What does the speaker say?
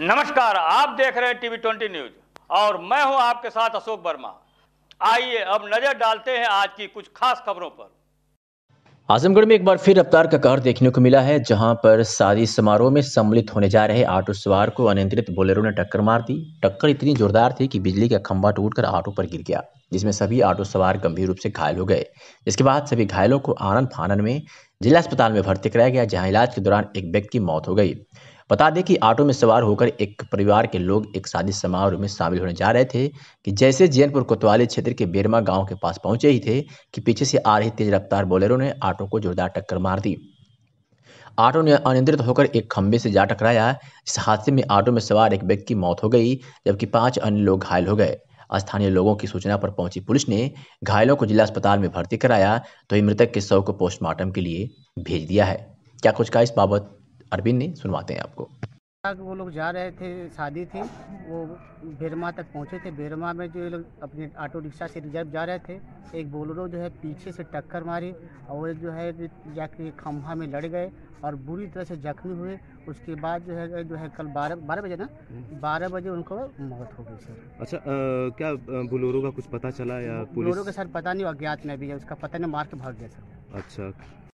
नमस्कार आप देख रहे हैं टीवी ट्वेंटी न्यूज और मैं हूं आपके साथ अशोक वर्मा आइए अब नजर डालते हैं आज की कुछ खास खबरों पर आजमगढ़ में एक बार फिर रफ्तार का कहर देखने को मिला है जहां पर शादी समारोह में सम्मिलित होने जा रहे ऑटो सवार को अनियंत्रित बोलेरो ने टक्कर मार दी टक्कर इतनी जोरदार थी कि बिजली का खंभा टूटकर ऑटो पर गिर गया जिसमें सभी ऑटो सवार गंभीर रूप से घायल हो गए इसके बाद सभी घायलों को आनंद फानन में जिला अस्पताल में भर्ती कराया गया जहां इलाज के दौरान एक व्यक्ति की मौत हो गई बता दें कि ऑटो में सवार होकर एक परिवार के लोग एक शादी समारोह में शामिल होने जा रहे थे कि जैसे जैनपुर कोतवाली क्षेत्र के बेरमा गांव के पास पहुंचे ही थे कि पीछे से आ रही तेज रफ्तार बोलेरो ने ऑटो को जोरदार टक्कर मार दी ऑटो ने अनियंत्रित होकर एक खंभे से जा टकराया इस हादसे में ऑटो में सवार एक व्यक्ति की मौत हो गई जबकि पांच अन्य लोग घायल हो गए स्थानीय लोगों की सूचना पर पहुंची पुलिस ने घायलों को जिला अस्पताल में भर्ती कराया तो ही मृतक के शव को पोस्टमार्टम के लिए भेज दिया है क्या कुछ का इस बाबत अरविंद ने सुनवाते हैं आपको वो लोग जा रहे थे शादी थी वो बेरमा तक पहुंचे थे बेरमा में जो लोग अपने ऑटो रिक्शा से रिजर्व जा रहे थे एक बोलोरो जो है पीछे से टक्कर मारी और जो है जाके खम्भा में लड़ गए और बुरी तरह से जख्मी हुए उसके बाद जो है जो है कल बारह बारह बजे ना बारह बजे उनको मौत हो गई सर अच्छा आ, क्या बोलोरो का कुछ पता चला या बोलोरो का सर पता नहीं अज्ञात में भी है उसका पता नहीं मार के भाग गया सर अच्छा